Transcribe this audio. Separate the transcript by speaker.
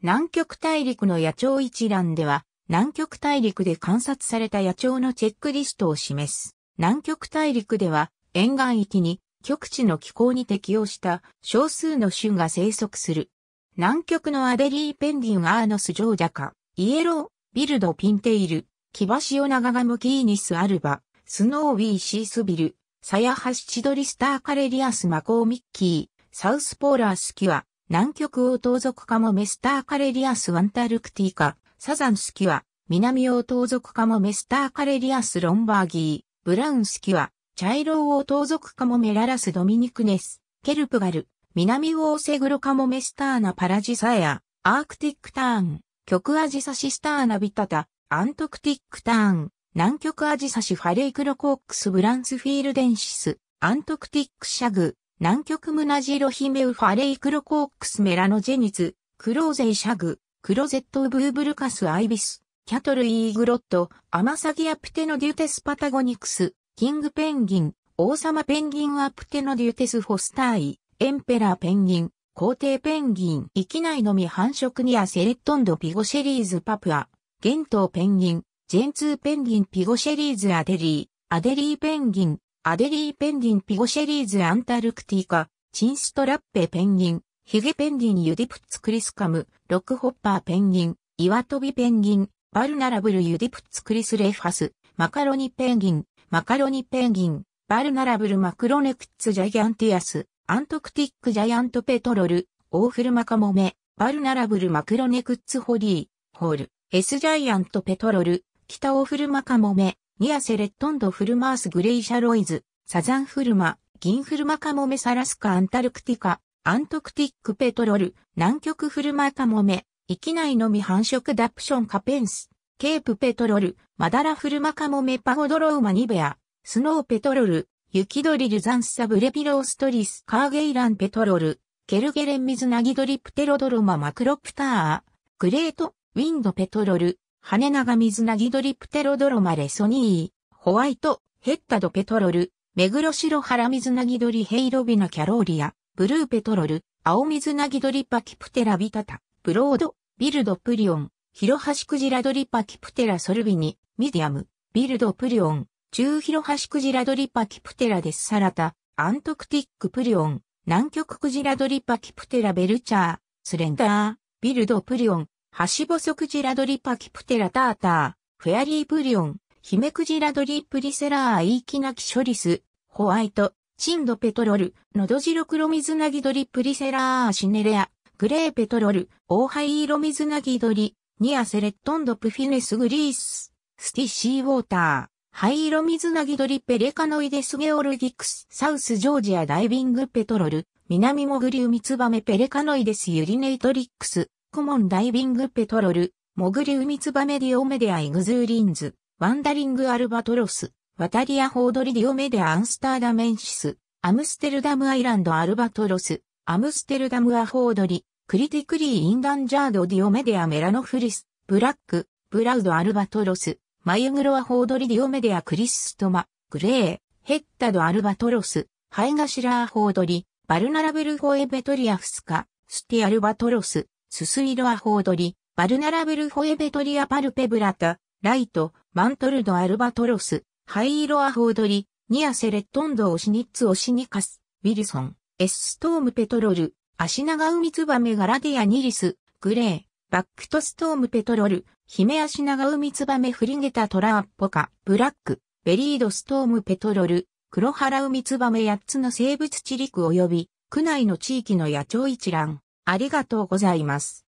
Speaker 1: 南極大陸の野鳥一覧では、南極大陸で観察された野鳥のチェックリストを示す。南極大陸では、沿岸域に極地の気候に適応した少数の種が生息する。南極のアデリーペンディンアーノスジョージャカ、イエロー、ビルドピンテイル、キバシオナガガムキーニスアルバ、スノーウィーシースビル、サヤハシチドリスターカレリアスマコーミッキー、サウスポーラースキュア、南極王盗賊カモメスターカレリアスワンタルクティカ、サザンスキは、南王盗賊カモメスターカレリアスロンバーギー、ブラウンスキは、茶色王盗賊カモメララスドミニクネス、ケルプガル、南王セグロカモメスターナパラジサエア、アークティックターン、極アジサシスターナビタタ、アントクティックターン、南極アジサシファレイクロコックスブランスフィールデンシス、アントクティックシャグ、南極ムナジロヒメウファレイクロコークスメラノジェニツ、クローゼイシャグ、クロゼットウブーブルカスアイビス、キャトルイーグロット、アマサギアプテノデュテスパタゴニクス、キングペンギン、王様ペンギンアプテノデュテスフォスターイ、エンペラーペンギン、皇帝ペンギン、域内のみ繁殖ニアセレットンドピゴシェリーズパプア、ゲントウペンギン、ジェンツーペンギンピゴシェリーズアデリー、アデリーペンギン、アデリーペンギンピゴシェリーズアンタルクティカ、チンストラッペペンギン、ヒゲペンギンユディプツクリスカム、ロックホッパーペンギン、岩飛びペンギン、バルナラブルユディプツクリスレファス、マカロニペンギン、マカロニペンギン、バルナラブルマクロネクッツジャイアンティアス、アントクティックジャイアントペトロル、オーフルマカモメ、バルナラブルマクロネクッツホリー、ホール、エスジャイアントペトロル、北オーフルマカモメ、ニアセレットンドフルマースグレイシャロイズ、サザンフルマ、銀フルマカモメサラスカアンタルクティカ、アントクティックペトロル、南極フルマカモメ、域内のみ繁殖ダプションカペンス、ケープペトロル、マダラフルマカモメパゴドロウマニベア、スノーペトロル、雪リルザンサブレピローストリスカーゲイランペトロル、ケルゲレンミズナギドリプテロドロママクロプター、グレート、ウィンドペトロル、羽長水なぎドリプテロドロマレソニー、ホワイト、ヘッタドペトロル、メグロシロハラミズナドリヘイロビナキャローリア、ブルーペトロル、青水なぎドリパキプテラビタタ、ブロード、ビルドプリオン、ヒロハシクジラドリパキプテラソルビニ、ミディアム、ビルドプリオン、中ヒロハシクジラドリパキプテラデスサラタ、アントクティックプリオン、南極クジラドリパキプテラベルチャー、スレンダー、ビルドプリオン、ハシボソクジラドリパキプテラターター、フェアリーブリオン、ヒメクジラドリプリセラーイーキナキショリス、ホワイト、チンドペトロル、ノドジロクロミズナギドリプリセラーシネレア、グレーペトロル、オーハイーロミズナギドリ、ニアセレットンドプフィネスグリース、スティシーウォーター、ハイイロミズナギドリペレカノイデスゲオルギクス、サウスジョージアダイビングペトロル、南モグリウミツバメペレカノイデスユリネイトリックス、コモンダイビングペトロル、モグリウミツバメディオメディアイグズーリンズ、ワンダリングアルバトロス、ワタリアホードリディオメディアアンスターダメンシス、アムステルダムアイランドアルバトロス、アムステルダムアホードリ、クリティクリーインダンジャードディオメディアメラノフリス、ブラック、ブラウドアルバトロス、マユグロアホードリディオメディアクリストマ、グレー、ヘッタドアルバトロス、ハイガシラーホードリ、バルナラブルホエベトリアフスカ、スティアルバトロス、ススイロアホードリ、バルナラブルホエベトリアパルペブラタ、ライト、マントルドアルバトロス、ハイイロアホードリ、ニアセレットンドオシニッツオシニカス、ウィルソン、エスストームペトロル、アシナガウミツバメガラディアニリス、グレー、バックトストームペトロル、ヒメアシナガウミツバメフリゲタトラアッポカ、ブラック、ベリードストームペトロル、黒原ミツバメ8つの生物地陸及び、区内の地域の野鳥一覧。ありがとうございます。